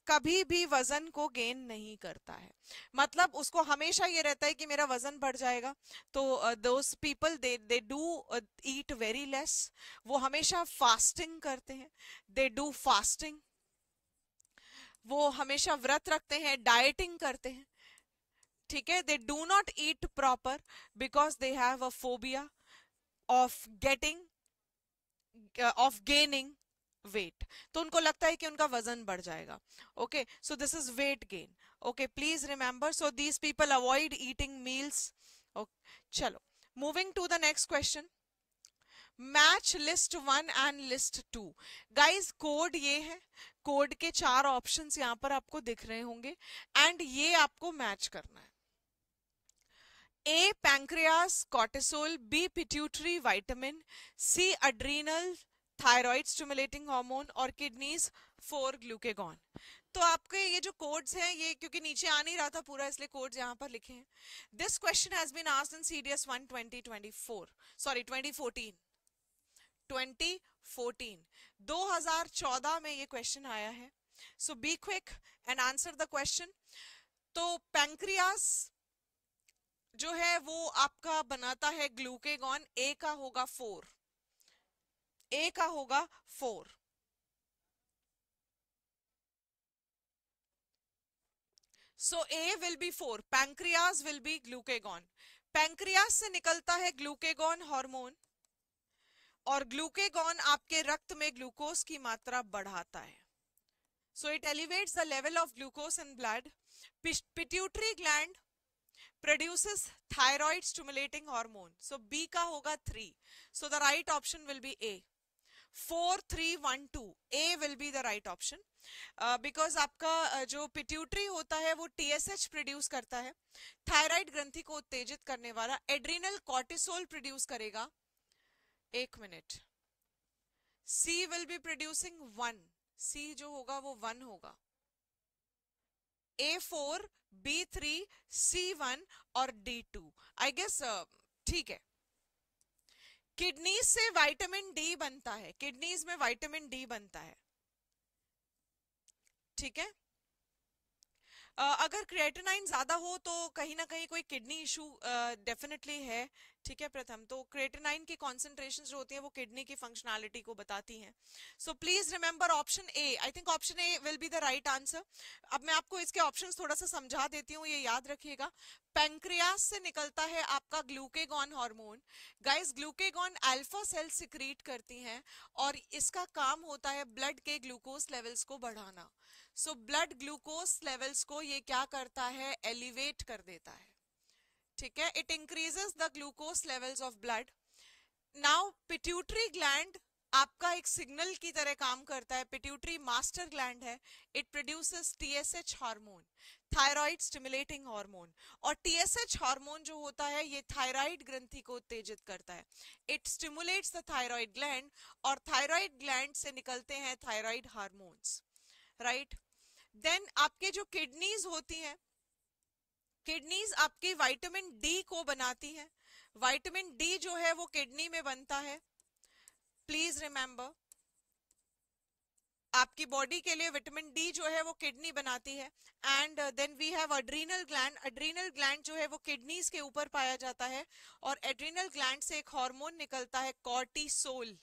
[SPEAKER 1] कभी भी वजन को गेन नहीं करता है मतलब उसको हमेशा ये रहता है कि मेरा वजन बढ़ जाएगा तो those people they they do eat very less वो हमेशा फास्टिंग करते हैं दे डू फास्टिंग वो हमेशा व्रत रखते हैं डाइटिंग करते हैं ठीक है they do not eat proper because they have a phobia of getting of gaining weight तो उनको लगता है कि उनका वजन बढ़ जाएगा okay so this is weight gain okay please remember so these people avoid eating meals चलो moving to the next question match list one and list two guys code ये है कोड के चार ऑप्शन यहां पर आपको दिख रहे होंगे एंड ये आपको मैच करना है A pancreas cortisol B pituitary vitamin C adrenal thyroid stimulating hormone और किडनीज फोर ग्लूकेगॉन तो आपके ये जो कोड्स हैं ये क्योंकि नीचे आ नहीं रहा था पूरा इसलिए कोड्स यहाँ पर लिखे हैं this question has been asked in CDS 1 sorry 2014 2014 2014 में ये क्वेश्चन आया है so be quick and answer the question तो पैंक्रियास जो है वो आपका बनाता है ग्लूकेगॉन ए का होगा फोर ए का होगा four so A will be four pancreas will be glucagon pancreas से निकलता है ग्लूकेगॉन हार्मोन और ग्लूकेगॉन आपके रक्त में ग्लूकोज की मात्रा बढ़ाता है so it elevates the level of glucose in blood pituitary gland produces thyroid stimulating hormone so B का होगा three so the right option will be A four three one two A will be the right option because आपका uh, जो पिट्यूटरी होता है वो टीएसएच प्रोड्यूस करता है थायराइड ग्रंथि को उत्तेजित करने वाला एड्रीनल कॉर्टिसोल प्रोड्यूस करेगा एक minute C will be producing one C जो होगा वो वन होगा A four B three C one और डी टू आई गेस ठीक है किडनी से विटामिन डी बनता है किडनीज में विटामिन डी बनता है ठीक है अगर क्रिएटिनाइन ज्यादा हो तो कहीं ना कहीं कोई किडनी इशू डेफिनेटली है ठीक है प्रथम तो क्रेटेनाइन की कॉन्सेंट्रेशन जो होती है वो किडनी की फंक्शनैलिटी को बताती हैं so please remember option A I think option A will be the right answer अब मैं आपको इसके ऑप्शन थोड़ा सा समझा देती हूँ ये याद रखिएगा पेंक्रियास से निकलता है आपका glucagon hormone guys glucagon alpha cell secrete करती हैं और इसका काम होता है ब्लड के ग्लूकोज लेवल्स को बढ़ाना सो ब्लड ग्लूकोज लेवल्स को ये क्या करता है एलिवेट कर देता है ठीक है it increases the glucose levels of blood now pituitary gland आपका एक सिग्नल की तरह काम करता है पिट्यूटरी मास्टर ग्लैंड है it produces TSH hormone thyroid stimulating hormone और टीएसएच हार्मोन जो होता है ये थायराइड ग्रंथि को उत्तेजित करता है it stimulates the thyroid gland और थायराइड ग्लैंड से निकलते हैं थायराइड हार्मोन्स राइट देन आपके जो किडनीज होती हैं किडनीज आपकी विटामिन डी को बनाती है विटामिन डी जो है वो किडनी में बनता है प्लीज रिमेम्बर आपकी बॉडी के लिए विटामिन डी जो है वो किडनी बनाती है and then we have adrenal gland adrenal gland जो है वो किडनीज के ऊपर पाया जाता है और एड्रीनल ग्लैंड से एक हार्मोन निकलता है कॉर्टिसोल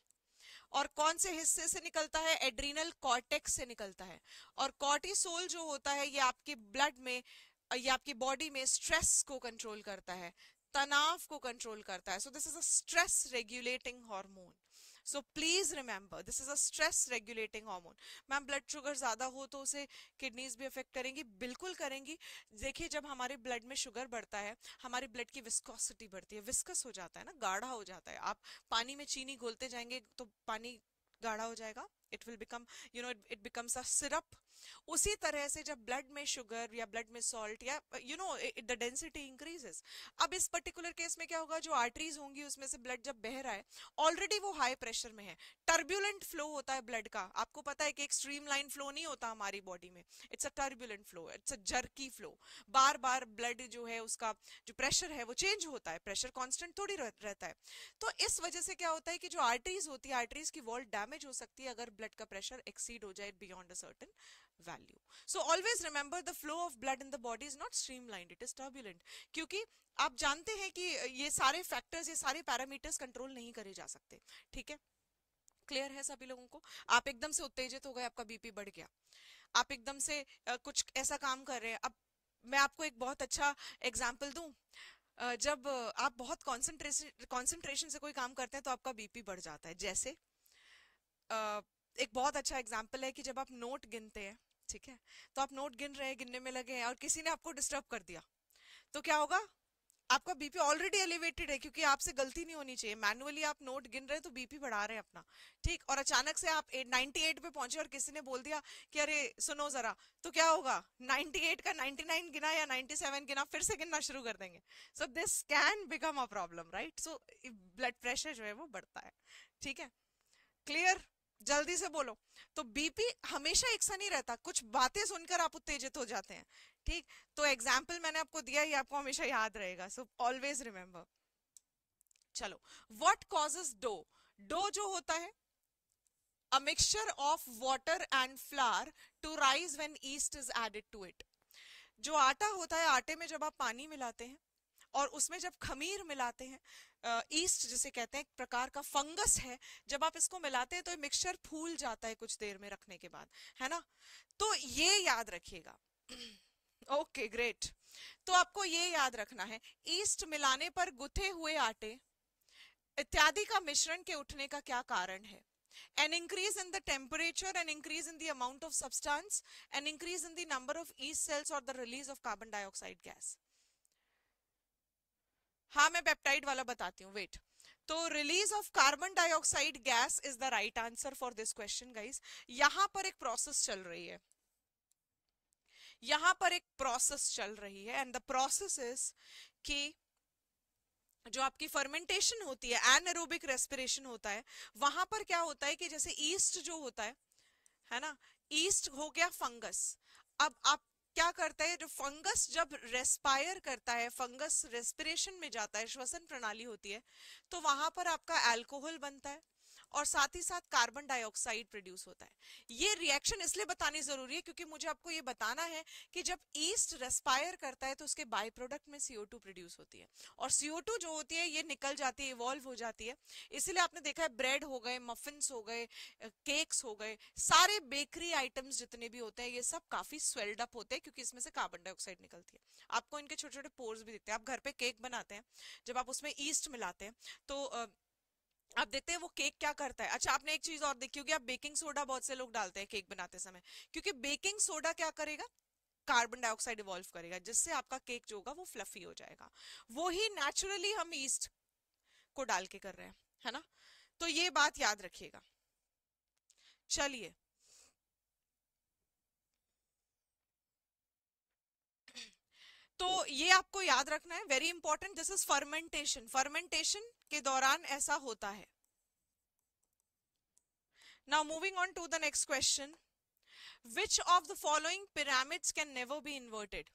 [SPEAKER 1] और कौन से हिस्से से निकलता है एड्रीनल कॉर्टेक्स से निकलता है और कॉर्टिसोल जो होता है ये आपके ब्लड में ये आपकी बॉडी में स्ट्रेस को कंट्रोल करता है तनाव को कंट्रोल करता है so this is a stress regulating hormone so please remember this is a stress regulating hormone ma'am blood sugar ज्यादा हो तो उसे किडनीज भी अफेक्ट करेंगी बिल्कुल करेंगी देखिए जब हमारे ब्लड में शुगर बढ़ता है हमारे ब्लड की विस्कोसिटी बढ़ती है विस्कस हो जाता है ना गाढ़ा हो जाता है आप पानी में चीनी घोलते जाएंगे तो पानी गाढ़ा हो जाएगा it will become you know it becomes a syrup उसी तरह से जब ब्लड में शुगर या ब्लड में सॉल्ट या you know it the density increases अब इस पर्टिकुलर केस में क्या होगा जो आर्टरीज होंगी उसमें से ब्लड जब बह रहा है ऑलरेडी वो हाई प्रेशर में है टर्ब्यूलेंट फ्लो होता है ब्लड का आपको पता है कि एक स्ट्रीम लाइन फ्लो नहीं होता हमारी बॉडी में it's a turbulent flow it's a jerky flow बार बार ब्लड जो है उसका जो प्रेशर है वो चेंज होता है प्रेशर कॉन्स्टेंट थोड़ी रहता है तो इस वजह से क्या होता है कि जो आर्टरीज होती है आर्टरीज की वॉल डैमेज हो सकती है अगर ब्लड का प्रेशर एक्सीड हो जाए beyond a certain value so always remember the flow of blood in the body is not streamlined it is turbulent क्योंकि आप जानते हैं कि ये सारे फैक्टर्स ये सारे पैरामीटर्स कंट्रोल नहीं करे जा सकते ठीक है क्लियर है सभी लोगों को आप एकदम से उत्तेजित हो गए आपका बीपी बढ़ गया आप एकदम से कुछ ऐसा काम कर रहे हैं अब मैं आपको एक बहुत अच्छा एग्जाम्पल दूं जब आप बहुत कॉन्सेंट्रेशन कॉन्सेंट्रेशन से कोई काम करते हैं तो आपका बीपी बढ़ जाता है जैसे एक बहुत अच्छा एग्जाम्पल है कि जब आप नोट गिनते हैं ठीक है तो आप नोट गिन रहे हैं गिनने में लगे हैं और किसी ने आपको डिस्टर्ब कर दिया तो क्या होगा आपका बीपी ऑलरेडी एलिवेटेड है क्योंकि आपसे गलती नहीं होनी चाहिए मैनुअली आप नोट गिन रहे हैं तो बीपी बढ़ा रहे हैं अपना ठीक और अचानक से आप 98 पे पहुंचे और किसी ने बोल दिया कि अरे सुनो जरा तो क्या होगा 98 का 99 गिना या 97 गिना फिर से गिनना शुरू कर देंगे so this can become a problem right so blood pressure जो है वो बढ़ता है ठीक है क्लियर जल्दी से बोलो तो बीपी हमेशा एक सा नहीं रहता कुछ बातें सुनकर आप उत्तेजित हो जाते हैं ठीक तो एग्जाम्पल मैंने आपको दिया ही आपको हमेशा याद रहेगा सो ऑलवेज रिमेम्बर चलो वट कॉजेज डो डो जो होता है a mixture of water and flour to rise when yeast is added to it जो आटा होता है आटे में जब आप पानी मिलाते हैं और उसमें जब खमीर मिलाते हैं ईस्ट जिसे कहते हैं एक प्रकार का फंगस है जब आप इसको मिलाते हैं तो मिक्सचर फूल जाता है कुछ देर में रखने के बाद है ना तो ये याद रखिएगा ओके ग्रेट तो आपको ये याद रखना है ईस्ट मिलाने पर गुथे हुए आटे इत्यादि का मिश्रण के उठने का क्या कारण है an increase in the temperature an increase in the of substance an increase in the number of yeast cells और the release of carbon dioxide gas हाँ मैं पेप्टाइड वाला बताती हूँ वेट तो release of carbon dioxide gas is the right answer for this question guys यहां पर एक प्रोसेस चल रही है यहां पर एक प्रोसेस चल रही है एंड द प्रोसेस इज कि जो आपकी फर्मेंटेशन होती है एनरोबिक रेस्पिरेशन होता है वहां पर क्या होता है कि जैसे ईस्ट जो होता है है ना ईस्ट हो गया फंगस अब आप क्या करता है जो फंगस जब रेस्पायर करता है फंगस रेस्पिरेशन में जाता है श्वसन प्रणाली होती है तो वहां पर आपका अल्कोहल बनता है और साथ ही साथ कार्बन डाइऑक्साइड प्रोड्यूस होता है ये रिएक्शन इसलिए बतानी जरूरी है क्योंकि मुझे आपको ये बताना है कि जब ईस्ट रेस्पायर करता है तो उसके बाय प्रोडक्ट में सीओ प्रोड्यूस होती है और सीओ जो होती है ये निकल जाती है इवॉल्व हो जाती है इसीलिए आपने देखा है ब्रेड हो गए मफिन्स हो गए केक्स हो गए सारे बेकरी आइटम्स जितने भी होते हैं ये सब काफी स्वेल्ड अप होते हैं क्योंकि इसमें से कार्बन डाइऑक्साइड निकलती है आपको इनके छोटे छोटे पोर्स भी दिखते हैं आप घर पे केक बनाते हैं जब आप उसमें ईस्ट मिलाते हैं तो आप देखते हैं वो केक क्या करता है अच्छा आपने एक चीज और देखी होगी आप बेकिंग सोडा बहुत से लोग डालते हैं केक बनाते समय क्योंकि बेकिंग सोडा क्या करेगा कार्बन डाइऑक्साइड इवॉल्व करेगा जिससे आपका केक जो होगा वो फ्लफी हो जाएगा वो ही नेचुरली हम ईस्ट को डाल के कर रहे हैं है ना तो ये बात याद रखिएगा चलिए तो ये आपको याद रखना है very important this is fermentation fermentation के दौरान ऐसा होता है now moving on to the next question which of the following pyramids can never be inverted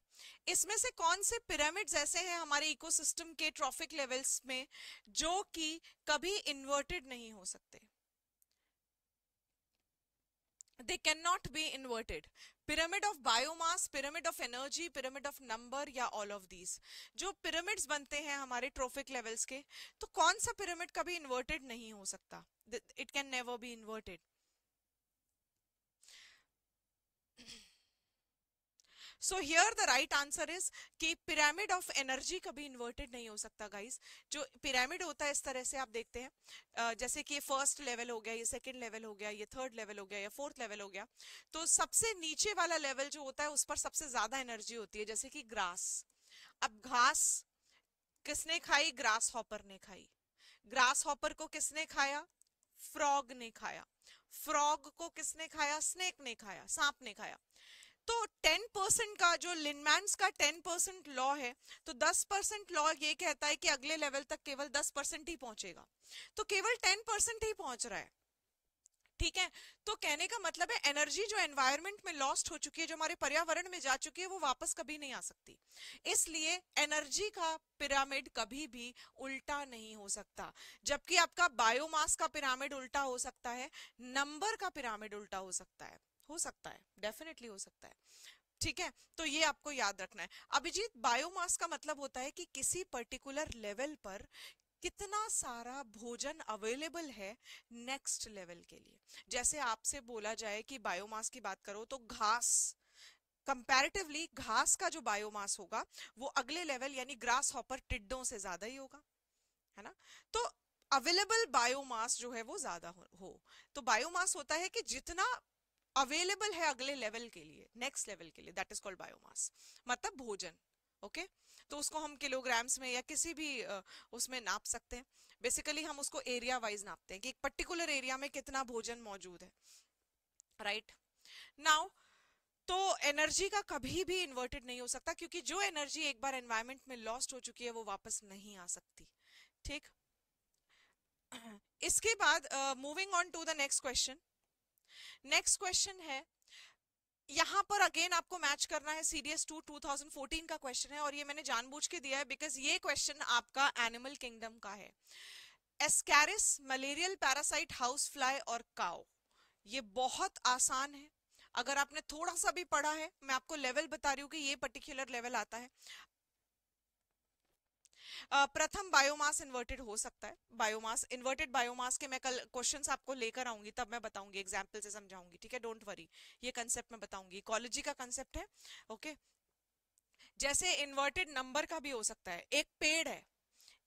[SPEAKER 1] इसमें से कौन से पिरामिड्स ऐसे हैं हमारे इकोसिस्टम के ट्रॉफिक लेवल्स में जो कि कभी इन्वर्टेड नहीं हो सकते they can not be inverted pyramid of biomass pyramid of energy pyramid of number या ऑल ऑफ दीज जो पिरामिड्स बनते हैं हमारे ट्रोफिक लेवल्स के तो कौन सा पिरामिड कभी इन्वर्टेड नहीं हो सकता it can never be inverted so here the right answer is कि पिरामिड ऑफ एनर्जी कभी इन्वर्टेड नहीं हो सकता गाइस जो पिरामिड होता है इस तरह से आप देखते हैं जैसे कि फर्स्ट लेवल हो गया ये सेकंड लेवल हो गया ये थर्ड लेवल हो गया या फोर्थ लेवल हो गया तो सबसे नीचे वाला लेवल जो होता है उस पर सबसे ज्यादा एनर्जी होती है जैसे कि ग्रास अब घास किसने खाई ग्रास हॉपर ने खाई ग्रास हॉपर को किसने खाया फ्रॉग ने खाया फ्रॉग को किसने खाया स्नेक ने खाया सांप ने खाया तो 10 परसेंट का जो लिनमैन्स का 10 परसेंट लॉ है तो 10 परसेंट लॉ ये कहता है कि अगले लेवल तक केवल 10 परसेंट ही पहुंचेगा तो केवल 10 परसेंट ही पहुंच रहा है ठीक है तो कहने का मतलब है एनर्जी जो एनवायरनमेंट में लॉस्ट हो चुकी है जो हमारे पर्यावरण में जा चुकी है वो वापस कभी नहीं आ सकती इसलिए एनर्जी का पिरामिड कभी भी उल्टा नहीं हो सकता जबकि आपका बायोमास का पिरामिड उल्टा हो सकता है नंबर का पिरामिड उल्टा हो सकता है हो सकता है डेफिनेटली हो सकता है ठीक है तो ये आपको याद रखना है अभिजीत बायोमास का मतलब होता है कि किसी पर्टिकुलर लेवल पर कितना सारा भोजन अवेलेबल है नेक्स्ट लेवल के लिए जैसे आपसे बोला जाए कि बायोमास की बात करो तो घास कंपैरेटिवली घास का जो बायोमास होगा वो अगले लेवल यानी ग्रास हॉपर टिड्डों से ज्यादा ही होगा है ना तो अवेलेबल बायोमास जो है वो ज्यादा हो, तो बायोमास होता है कि जितना अवेलेबल है अगले लेवल के लिए नेक्स्ट लेवल के लिए दैट इज कॉल्ड बायोमास मतलब भोजन ओके okay? तो उसको हम किलोग्राम्स में या किसी भी उसमें नाप सकते हैं बेसिकली हम उसको एरिया वाइज नापते हैं कि एक पर्टिकुलर एरिया में कितना भोजन मौजूद है राइट right? नाउ तो एनर्जी का कभी भी इन्वर्टेड नहीं हो सकता क्योंकि जो एनर्जी एक बार एनवायरमेंट में लॉस्ट हो चुकी है वो वापस नहीं आ सकती ठीक इसके बाद moving on to the next question next question है यहाँ पर अगेन आपको मैच करना है सीरियस टू 2014 का क्वेश्चन है और ये मैंने जानबूझ के दिया है बिकॉज ये क्वेश्चन आपका एनिमल किंगडम का है ascaris malarial parasite house fly और काओ ये बहुत आसान है अगर आपने थोड़ा सा भी पढ़ा है मैं आपको लेवल बता रही हूँ कि ये पर्टिकुलर लेवल आता है प्रथम बायोमास इन्वर्टेड हो सकता है बायोमास इन्वर्टेड बायोमास के मैं कल क्वेश्चन आपको लेकर आऊंगी तब मैं बताऊंगी एग्जाम्पल से समझाऊंगी ठीक है डोंट वरी ये कंसेप्ट मैं बताऊंगी इकोलॉजी का कंसेप्ट है ओके okay? जैसे इन्वर्टेड नंबर का भी हो सकता है एक पेड़ है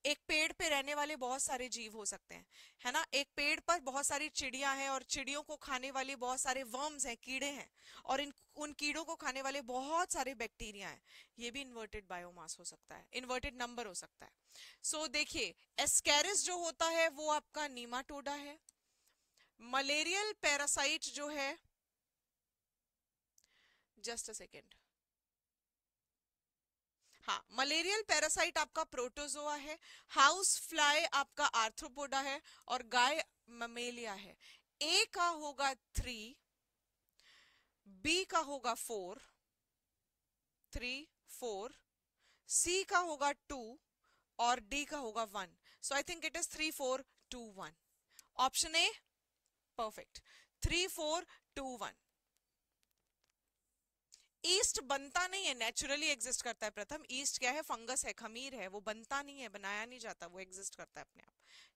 [SPEAKER 1] एक पेड़ पे रहने वाले बहुत सारे जीव हो सकते हैं है ना एक पेड़ पर बहुत सारी चिड़िया हैं और चिड़ियों को खाने वाले बहुत सारे वर्म्स हैं कीड़े हैं और इन उन कीड़ों को खाने वाले बहुत सारे बैक्टीरिया हैं ये भी इन्वर्टेड बायोमास हो सकता है इन्वर्टेड नंबर हो सकता है सो so, देखिए एस्केरिस जो होता है वो आपका नीमाटोडा है मलेरियल पैरासाइट जो है जस्ट अ सेकेंड हाँ मलेरियल पैरासाइट आपका प्रोटोजोआ है हाउस फ्लाई आपका आर्थ्रोपोडा है और गाय ममेलिया है ए का होगा थ्री बी का होगा फोर थ्री फोर सी का होगा टू और डी का होगा one so I think it is three four two one option A perfect three four two one yeast बनता नहीं है नेचुरली एग्जिस्ट करता है प्रथम ईस्ट क्या है फंगस है खमीर है वो बनता नहीं है बनाया नहीं जाता वो एग्जिस्ट करता है अपने आप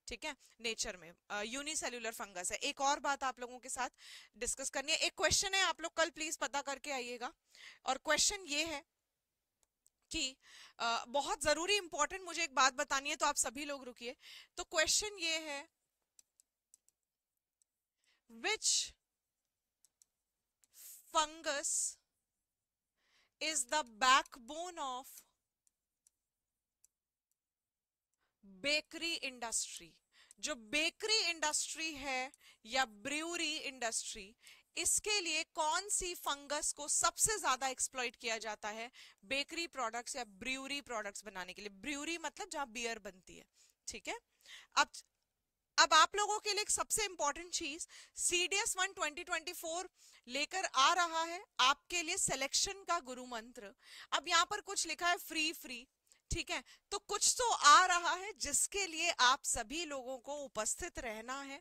[SPEAKER 1] ठीक है नेचर में यूनिसेल्यूलर uh, फंगस है एक और बात आप लोगों के साथ डिस्कस करनी है एक क्वेश्चन है आप लोग कल प्लीज पता करके आइएगा और क्वेश्चन ये है कि uh, बहुत जरूरी इंपॉर्टेंट मुझे एक बात बतानी है तो आप सभी लोग रुकिए तो क्वेश्चन ये है which fungus is the backbone of bakery industry जो बेकरी इंडस्ट्री है या ब्रूरी इंडस्ट्री इसके लिए कौन सी फंगस को सबसे ज्यादा एक्सप्लॉइट किया जाता है बेकरी प्रोडक्ट्स या ब्रूरी प्रोडक्ट्स बनाने के लिए ब्रूरी मतलब जहां बियर बनती है ठीक है अब अब आप लोगों के लिए सबसे इंपॉर्टेंट चीज CDS one twenty twenty four लेकर आ रहा है आपके लिए सिलेक्शन का गुरु मंत्र अब यहाँ पर कुछ लिखा है फ्री फ्री ठीक है तो कुछ तो आ रहा है जिसके लिए आप सभी लोगों को उपस्थित रहना है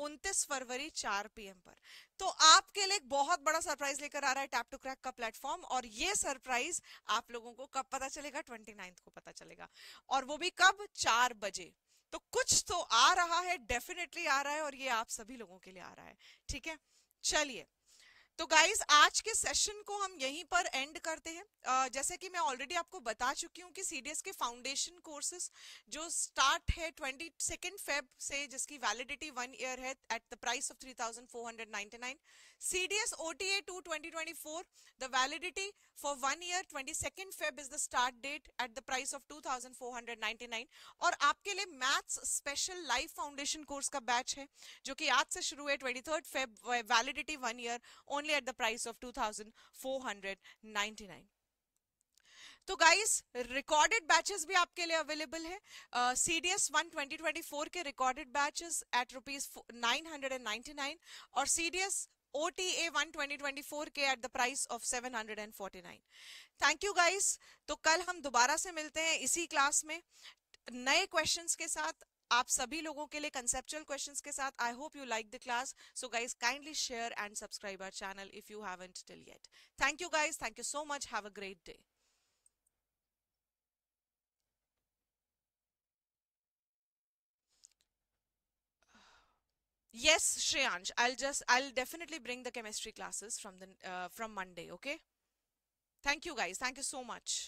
[SPEAKER 1] 29 फरवरी 4 पीएम पर तो आपके लिए एक बहुत बड़ा सरप्राइज लेकर आ रहा है टैप टू क्रैक का प्लेटफॉर्म और ये सरप्राइज आप लोगों को कब पता चलेगा ट्वेंटी को पता चलेगा और वो भी कब चार बजे तो कुछ तो आ रहा है डेफिनेटली आ रहा है और ये आप सभी लोगों के लिए आ रहा है ठीक है चलिए तो गाइस आज के सेशन को हम यहीं पर एंड करते हैं जैसे कि मैं ऑलरेडी आपको बता चुकी हूँ कि सीडीएस के फाउंडेशन कोर्सेज जो स्टार्ट है ट्वेंटी सेकेंड फेब से जिसकी वैलिडिटी वन ईयर है at the price of three thousand four hundred ninety nine C D S O T A two twenty twenty four the validity for one year twenty second Feb is the start date at the price of two thousand four hundred nine और आपके लिए maths special life foundation course का बैच है जो कि आज से शुरू है twenty third Feb validity one year on only at the price of 2499 तो guys recorded batches bhi aapke liye available hai C D S one twenty twenty four के recorded batches at rupees nine hundred and ninety nine और सी डी एस ओ के at the price of seven thank you guys तो कल हम दोबारा से मिलते हैं इसी क्लास में नए क्वेश्चंस के साथ आप सभी लोगों के लिए कंसेप्चुअल क्वेश्चंस के साथ I hope you like the class so guys kindly share and subscribe our channel if you haven't till yet thank you guys thank you so much have a great day yes shreyansh i'll just i'll definitely bring the chemistry classes from the uh, from monday okay thank you guys thank you so much